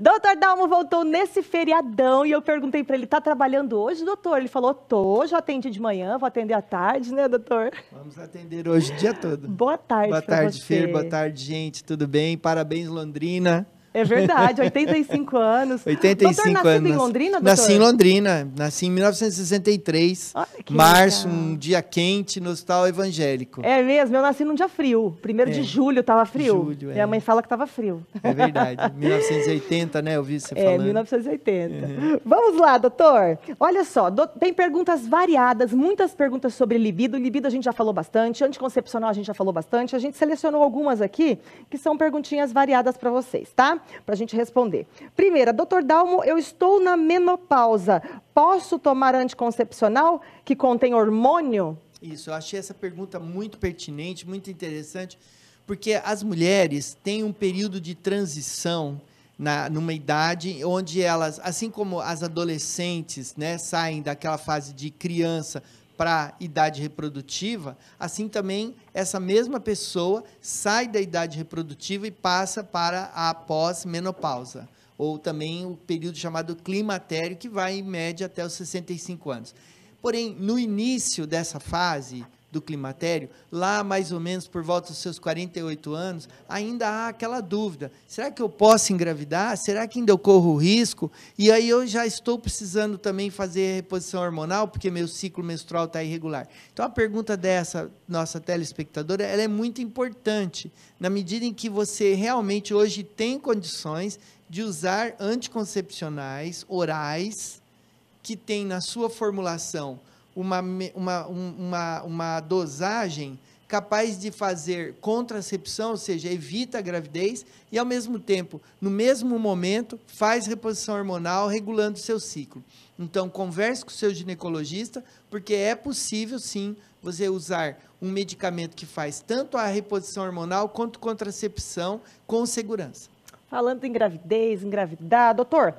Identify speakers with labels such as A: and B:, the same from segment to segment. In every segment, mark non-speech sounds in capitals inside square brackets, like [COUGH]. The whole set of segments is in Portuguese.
A: Doutor Dalmo voltou nesse feriadão e eu perguntei para ele: tá trabalhando hoje, doutor? Ele falou: tô, já atendi de manhã, vou atender à tarde, né, doutor? Vamos
B: atender hoje o dia todo. Boa
A: tarde, Boa tarde, você. Fer, boa
B: tarde, gente, tudo bem? Parabéns, Londrina. É verdade, 85
A: [LAUGHS] anos. 85 doutor, anos. em Londrina, doutor? Nasci em
B: Londrina, nasci em 1963, Olha, março, legal. um dia quente no Hospital Evangélico. É
A: mesmo, eu nasci num dia frio, primeiro é. de julho estava frio. Julho, é. Minha mãe fala que estava frio. É
B: verdade, 1980, [LAUGHS] né, eu vi você é, falando. É,
A: 1980. Uhum. Vamos lá, doutor. Olha só, do... tem perguntas variadas, muitas perguntas sobre libido, libido a gente já falou bastante, anticoncepcional a gente já falou bastante, a gente selecionou algumas aqui que são perguntinhas variadas para vocês, tá? Para a gente responder. Primeira, doutor Dalmo, eu estou na menopausa. Posso tomar anticoncepcional que contém hormônio?
B: Isso, eu achei essa pergunta muito pertinente, muito interessante, porque as mulheres têm um período de transição na, numa idade onde elas, assim como as adolescentes, né, saem daquela fase de criança para a idade reprodutiva, assim também essa mesma pessoa sai da idade reprodutiva e passa para a pós-menopausa, ou também o período chamado climatério, que vai em média até os 65 anos. Porém, no início dessa fase, do climatério, lá mais ou menos por volta dos seus 48 anos, ainda há aquela dúvida: será que eu posso engravidar? Será que ainda eu corro risco? E aí eu já estou precisando também fazer reposição hormonal, porque meu ciclo menstrual está irregular. Então a pergunta dessa nossa telespectadora ela é muito importante, na medida em que você realmente hoje tem condições de usar anticoncepcionais orais que tem na sua formulação uma, uma, uma, uma dosagem capaz de fazer contracepção, ou seja, evita a gravidez e, ao mesmo tempo, no mesmo momento, faz reposição hormonal regulando o seu ciclo. Então, converse com o seu ginecologista, porque é possível, sim, você usar um medicamento que faz tanto a reposição hormonal quanto contracepção com segurança. Falando em gravidez,
A: engravidar, doutor,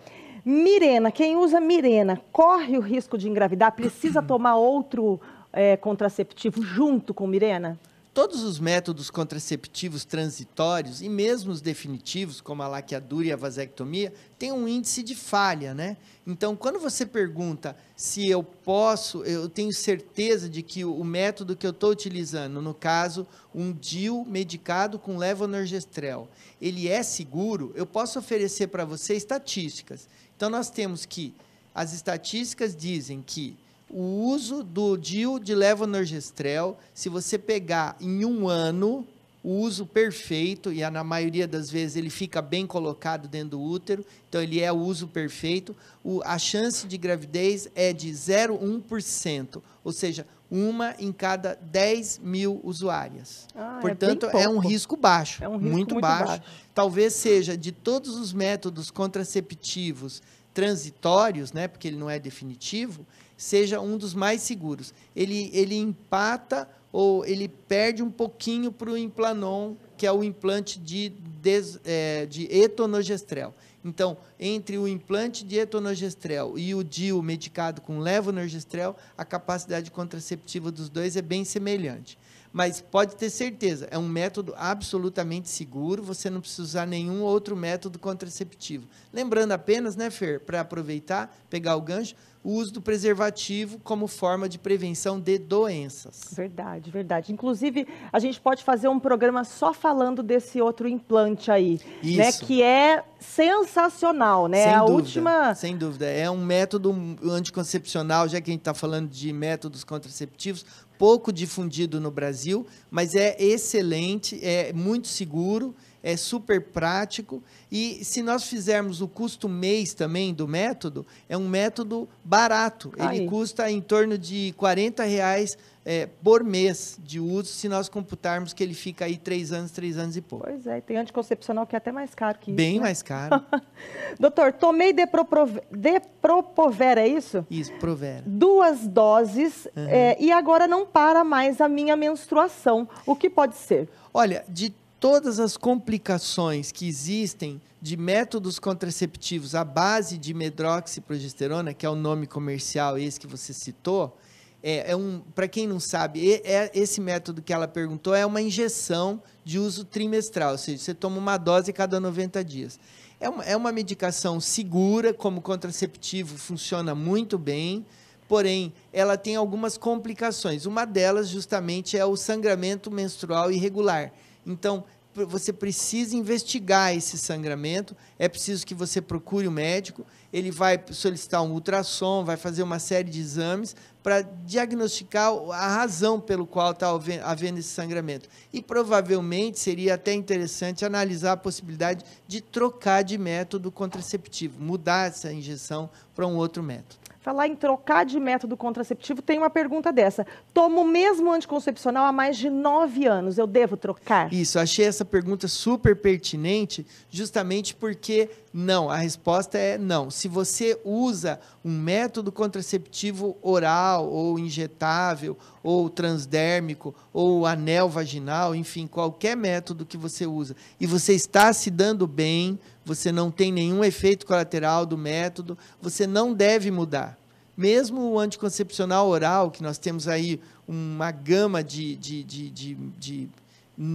A: Mirena, quem usa Mirena corre o risco de engravidar? Precisa [CLEARS THROAT] tomar outro é, contraceptivo junto com Mirena? Todos os
B: métodos contraceptivos transitórios e mesmo os definitivos, como a laqueadura e a vasectomia, têm um índice de falha, né? Então, quando você pergunta se eu posso, eu tenho certeza de que o método que eu estou utilizando, no caso, um DIU medicado com levonorgestrel, ele é seguro, eu posso oferecer para você estatísticas. Então, nós temos que as estatísticas dizem que o uso do DIU de levonorgestrel, se você pegar em um ano o uso perfeito, e na maioria das vezes ele fica bem colocado dentro do útero, então ele é o uso perfeito, o, a chance de gravidez é de 0,1%, ou seja, uma em cada 10 mil usuárias.
A: Ah, é Portanto, é, é, um
B: risco baixo, é um risco muito, muito baixo. baixo. Talvez seja de todos os métodos contraceptivos transitórios, né, porque ele não é definitivo, seja um dos mais seguros. Ele, ele empata ou ele perde um pouquinho para o implanon, que é o implante de, des, é, de etonogestrel. Então, entre o implante de etonogestrel e o DIU medicado com levonorgestrel, a capacidade contraceptiva dos dois é bem semelhante. Mas pode ter certeza, é um método absolutamente seguro, você não precisa usar nenhum outro método contraceptivo. Lembrando apenas, né, Fer, para aproveitar, pegar o gancho, o uso do preservativo
A: como forma de prevenção de doenças. Verdade, verdade. Inclusive, a gente pode fazer um programa só falando desse outro implante aí, né, Isso. né, que é sensacional, né? Sem a dúvida, última
B: Sem dúvida, é um método anticoncepcional, já que a gente está falando de métodos contraceptivos, pouco difundido no Brasil, mas é excelente, é muito seguro é super prático. E se nós fizermos o custo mês também do método, é um método barato. Ele custa em torno de 40 reais é, por mês de uso, se nós computarmos que ele fica
A: aí três anos, três anos e pouco. Pois é, tem anticoncepcional que é até mais caro que isso. Bem né? mais caro. [LAUGHS] Doutor, tomei deproprove... depropovera, é isso? Isso, provera. Duas doses uhum. é, e agora não para mais a minha menstruação. O que pode ser? Olha,
B: de todas as complicações que existem de métodos contraceptivos à base de medroxiprogesterona, que é o nome comercial esse que você citou, é, é um, para quem não sabe, é, é, esse método que ela perguntou é uma injeção de uso trimestral, ou seja, você toma uma dose cada 90 dias. É uma, é uma medicação segura, como contraceptivo, funciona muito bem, porém, ela tem algumas complicações. Uma delas, justamente, é o sangramento menstrual irregular, então, você precisa investigar esse sangramento, é preciso que você procure o um médico, ele vai solicitar um ultrassom, vai fazer uma série de exames para diagnosticar a razão pelo qual está havendo esse sangramento. E provavelmente seria até interessante analisar a possibilidade de trocar de método contraceptivo, mudar essa injeção para um outro método.
A: Falar tá em trocar de método contraceptivo, tem uma pergunta dessa. Tomo o mesmo anticoncepcional há mais de nove anos, eu devo trocar? Isso,
B: achei essa pergunta super pertinente,
A: justamente porque não,
B: a resposta é não. Se você usa um método contraceptivo oral, ou injetável, ou transdérmico, ou anel vaginal, enfim, qualquer método que você usa, e você está se dando bem você não tem nenhum efeito colateral do método, você não deve mudar. Mesmo o anticoncepcional oral, que nós temos aí uma gama de, de, de, de, de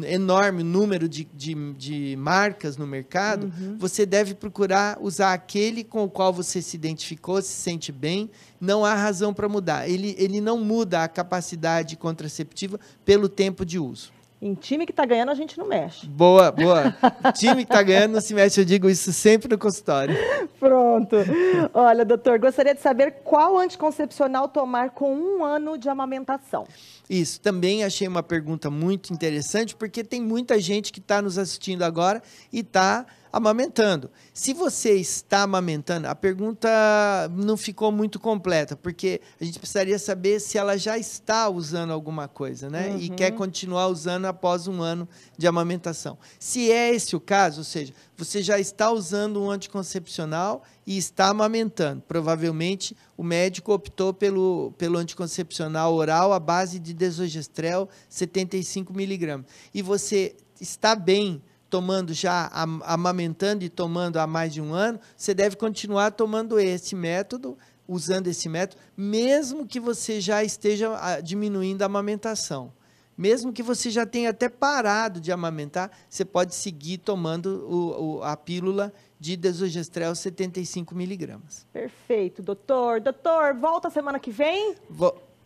B: enorme número de, de, de, marcas no mercado, uhum. você deve procurar usar aquele com o qual você se identificou, se sente bem. Não há razão para mudar. Ele, ele não muda a capacidade contraceptiva pelo tempo de uso. Em time que
A: tá ganhando, a gente não mexe.
B: Boa, boa. time que tá ganhando não se mexe, eu digo isso sempre no consultório.
A: Pronto. Olha, doutor, gostaria de saber qual anticoncepcional tomar com um ano de amamentação.
B: Isso, também achei uma pergunta muito interessante, porque tem muita gente que está nos assistindo agora e está amamentando. Se você está amamentando, a pergunta não ficou muito completa, porque a gente precisaria saber se ela já está usando alguma coisa, né? Uhum. E quer continuar usando após um ano de amamentação. Se é esse o caso, ou seja, você já está usando um anticoncepcional e está amamentando. Provavelmente o médico optou pelo, pelo anticoncepcional oral à base de desogestrel 75 miligramas. E você está bem tomando já, amamentando e tomando há mais de um ano, você deve continuar tomando esse método, usando esse método, mesmo que você já esteja ah, diminuindo a amamentação. Mesmo que você já tenha até parado de amamentar, você pode seguir tomando o, o, a pílula de desogestrel 75 miligramas.
A: Perfeito, doutor. Doutor, volta semana que vem?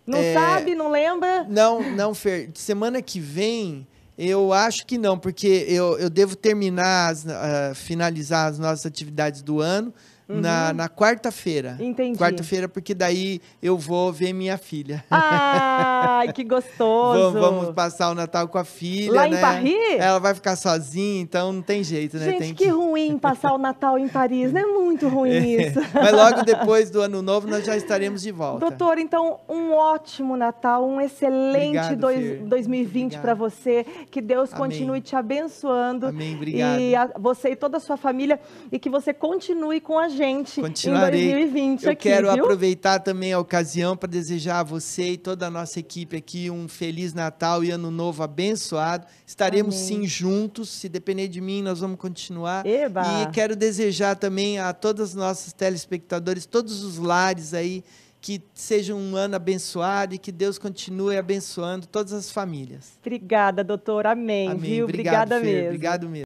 B: não é... sabe,
A: não lembra?
B: Não, não, Fer. Semana que vem eu acho que não, porque eu, eu devo terminar, as, uh, finalizar as nossas atividades do ano
A: Uhum. Na, na
B: quarta-feira. Entendi. Quarta-feira, porque daí eu vou ver minha filha. Ai, que
A: [LAUGHS] gostoso! vamos, vamos,
B: passar o Natal com a filha. Lá né? em Paris? Ela vai ficar sozinha, então não tem jeito, né? Gente, tem que...
A: que ruim [LAUGHS] passar o Natal em Paris, né? Muito ruim é. isso. [LAUGHS] Mas
B: logo depois do ano novo nós já estaremos de volta.
A: Doutor, então um ótimo Natal, um excelente Obrigado, dois, 2020 para você. Que Deus Amém. continue te abençoando. Amém, obrigado. E a, você e toda a sua família. E que você continue com a gente gente Continuarei. em 2020 Eu aqui, quero viu?
B: aproveitar também a ocasião para desejar a você e toda a nossa equipe aqui um feliz Natal e Ano Novo abençoado. Estaremos Amém. sim juntos, se depender de mim, nós vamos continuar. Eba. E quero desejar também a todos os nossos telespectadores, todos os lares aí, que seja um ano abençoado e que Deus continue abençoando todas as famílias.
A: Obrigada, doutor. Amém. Amém. Viu? Obrigado, Obrigada mesmo.
B: Obrigado mesmo.